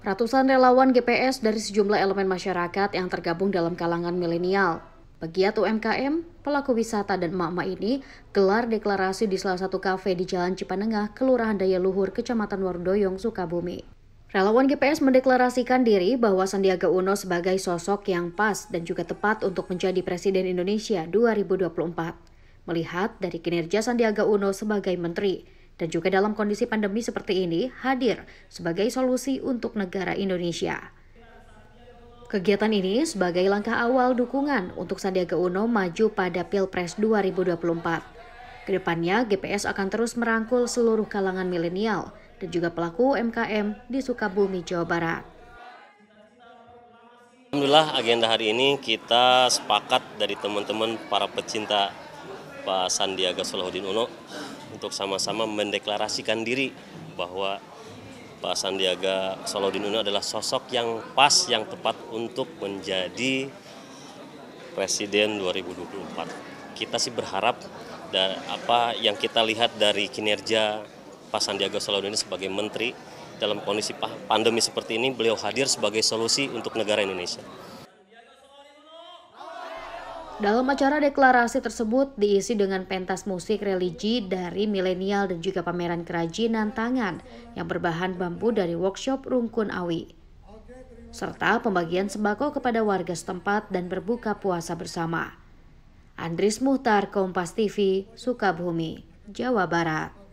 Ratusan relawan GPS dari sejumlah elemen masyarakat yang tergabung dalam kalangan milenial, pegiat UMKM, pelaku wisata dan emak-emak ini gelar deklarasi di salah satu kafe di Jalan Cipanengah, Kelurahan Daya Luhur, Kecamatan Wardoyong, Sukabumi. Relawan GPS mendeklarasikan diri bahwa Sandiaga Uno sebagai sosok yang pas dan juga tepat untuk menjadi Presiden Indonesia 2024, melihat dari kinerja Sandiaga Uno sebagai menteri, dan juga dalam kondisi pandemi seperti ini hadir sebagai solusi untuk negara Indonesia. Kegiatan ini sebagai langkah awal dukungan untuk Sandiaga Uno maju pada Pilpres 2024. Kedepannya, GPS akan terus merangkul seluruh kalangan milenial dan juga pelaku UMKM di Sukabumi, Jawa Barat. Alhamdulillah agenda hari ini kita sepakat dari teman-teman para pecinta Pak Sandiaga Salahuddin Uno untuk sama-sama mendeklarasikan diri bahwa Pak Sandiaga Salahuddin Uno adalah sosok yang pas, yang tepat untuk menjadi Presiden 2024. Kita sih berharap dan apa yang kita lihat dari kinerja Pak Sandiaga Salahuddin Uno sebagai Menteri dalam kondisi pandemi seperti ini, beliau hadir sebagai solusi untuk negara Indonesia. Dalam acara deklarasi tersebut diisi dengan pentas musik religi dari milenial dan juga pameran kerajinan tangan yang berbahan bambu dari workshop Rungkun Awi. Serta pembagian sembako kepada warga setempat dan berbuka puasa bersama. Andris Muhtar, Kompas TV, Sukabumi, Jawa Barat.